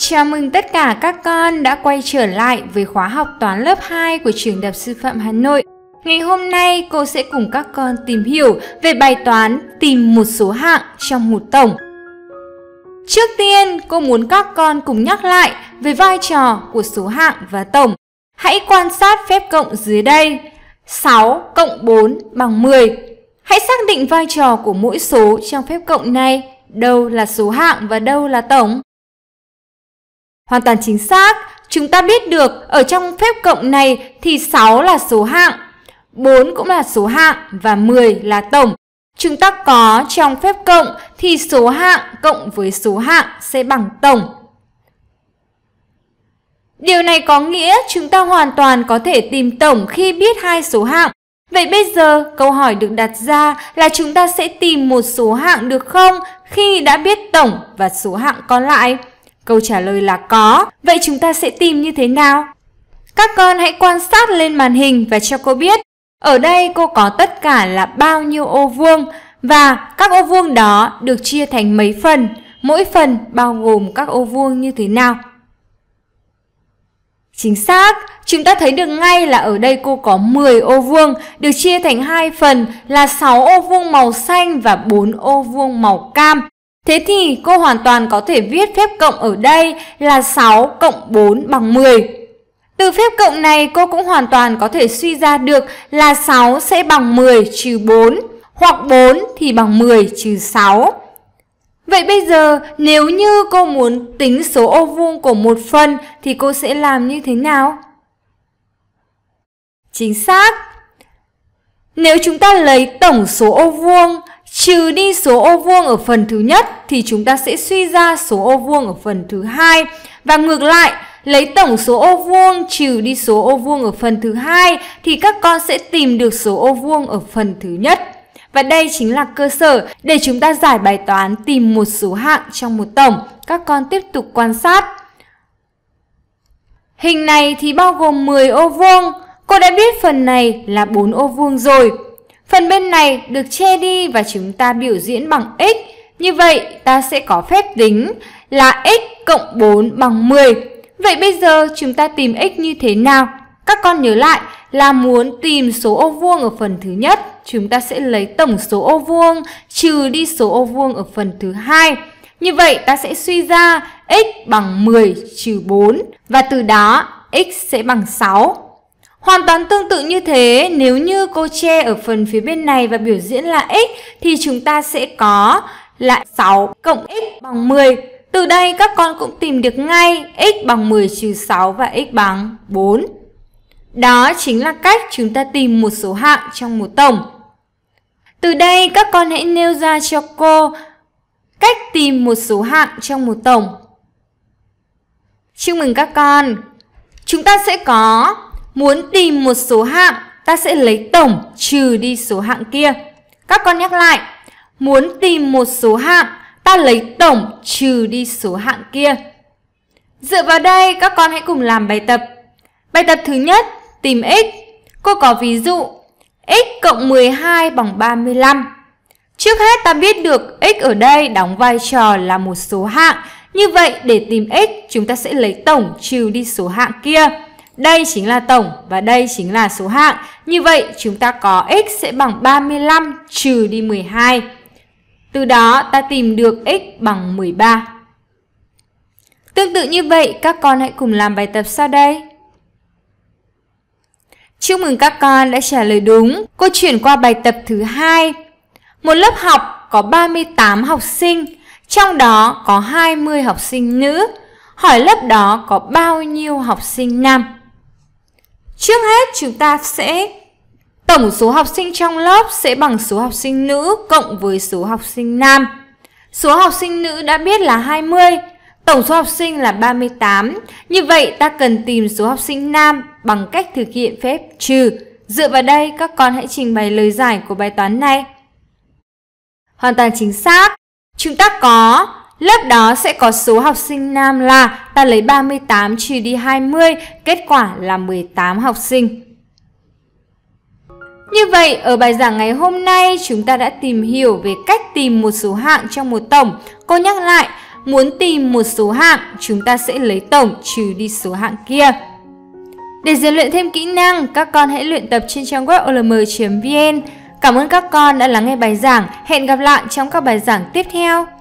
Chào mừng tất cả các con đã quay trở lại với khóa học toán lớp 2 của trường Đại học Sư phạm Hà Nội. Ngày hôm nay cô sẽ cùng các con tìm hiểu về bài toán tìm một số hạng trong một tổng. Trước tiên, cô muốn các con cùng nhắc lại về vai trò của số hạng và tổng. Hãy quan sát phép cộng dưới đây. 6 cộng 4 bằng 10. Hãy xác định vai trò của mỗi số trong phép cộng này, đâu là số hạng và đâu là tổng. Hoàn toàn chính xác, chúng ta biết được ở trong phép cộng này thì 6 là số hạng, 4 cũng là số hạng và 10 là tổng. Chúng ta có trong phép cộng thì số hạng cộng với số hạng sẽ bằng tổng. Điều này có nghĩa chúng ta hoàn toàn có thể tìm tổng khi biết hai số hạng. Vậy bây giờ câu hỏi được đặt ra là chúng ta sẽ tìm một số hạng được không khi đã biết tổng và số hạng còn lại? Câu trả lời là có. Vậy chúng ta sẽ tìm như thế nào? Các con hãy quan sát lên màn hình và cho cô biết ở đây cô có tất cả là bao nhiêu ô vuông và các ô vuông đó được chia thành mấy phần, mỗi phần bao gồm các ô vuông như thế nào. Chính xác, chúng ta thấy được ngay là ở đây cô có 10 ô vuông được chia thành hai phần là 6 ô vuông màu xanh và 4 ô vuông màu cam. Thế thì cô hoàn toàn có thể viết phép cộng ở đây là 6 cộng 4 bằng 10. Từ phép cộng này cô cũng hoàn toàn có thể suy ra được là 6 sẽ bằng 10 trừ 4 hoặc 4 thì bằng 10 trừ 6. Vậy bây giờ nếu như cô muốn tính số ô vuông của một phần thì cô sẽ làm như thế nào? Chính xác! Nếu chúng ta lấy tổng số ô vuông Trừ đi số ô vuông ở phần thứ nhất thì chúng ta sẽ suy ra số ô vuông ở phần thứ hai và ngược lại lấy tổng số ô vuông trừ đi số ô vuông ở phần thứ hai thì các con sẽ tìm được số ô vuông ở phần thứ nhất. Và đây chính là cơ sở để chúng ta giải bài toán tìm một số hạng trong một tổng. Các con tiếp tục quan sát. Hình này thì bao gồm 10 ô vuông. Cô đã biết phần này là 4 ô vuông rồi. Phần bên này được che đi và chúng ta biểu diễn bằng x. Như vậy, ta sẽ có phép tính là x cộng 4 bằng 10. Vậy bây giờ chúng ta tìm x như thế nào? Các con nhớ lại là muốn tìm số ô vuông ở phần thứ nhất, chúng ta sẽ lấy tổng số ô vuông trừ đi số ô vuông ở phần thứ hai. Như vậy ta sẽ suy ra x bằng 10 trừ 4 và từ đó x sẽ bằng 6. Hoàn toàn tương tự như thế, nếu như cô che ở phần phía bên này và biểu diễn là x thì chúng ta sẽ có là 6 cộng x bằng 10. Từ đây các con cũng tìm được ngay x bằng 10 trừ 6 và x bằng 4. Đó chính là cách chúng ta tìm một số hạng trong một tổng. Từ đây các con hãy nêu ra cho cô cách tìm một số hạng trong một tổng. Chúc mừng các con! Chúng ta sẽ có Muốn tìm một số hạng, ta sẽ lấy tổng trừ đi số hạng kia. Các con nhắc lại, muốn tìm một số hạng, ta lấy tổng trừ đi số hạng kia. Dựa vào đây, các con hãy cùng làm bài tập. Bài tập thứ nhất, tìm x. Cô có ví dụ x cộng 12 bằng 35. Trước hết ta biết được x ở đây đóng vai trò là một số hạng. Như vậy để tìm x chúng ta sẽ lấy tổng trừ đi số hạng kia. Đây chính là tổng và đây chính là số hạng. Như vậy chúng ta có x sẽ bằng 35 trừ đi 12. Từ đó ta tìm được x bằng 13. Tương tự như vậy, các con hãy cùng làm bài tập sau đây. Chúc mừng các con đã trả lời đúng. Cô chuyển qua bài tập thứ hai. Một lớp học có 38 học sinh, trong đó có 20 học sinh nữ. Hỏi lớp đó có bao nhiêu học sinh nam? Trước hết chúng ta sẽ tổng số học sinh trong lớp sẽ bằng số học sinh nữ cộng với số học sinh nam. Số học sinh nữ đã biết là 20, tổng số học sinh là 38. Như vậy ta cần tìm số học sinh nam bằng cách thực hiện phép trừ. Dựa vào đây các con hãy trình bày lời giải của bài toán này. Hoàn toàn chính xác. Chúng ta có Lớp đó sẽ có số học sinh nam là ta lấy 38 trừ đi 20, kết quả là 18 học sinh. Như vậy, ở bài giảng ngày hôm nay, chúng ta đã tìm hiểu về cách tìm một số hạng trong một tổng. Cô nhắc lại, muốn tìm một số hạng, chúng ta sẽ lấy tổng trừ đi số hạng kia. Để rèn luyện thêm kỹ năng, các con hãy luyện tập trên trang web olm.vn. Cảm ơn các con đã lắng nghe bài giảng. Hẹn gặp lại trong các bài giảng tiếp theo.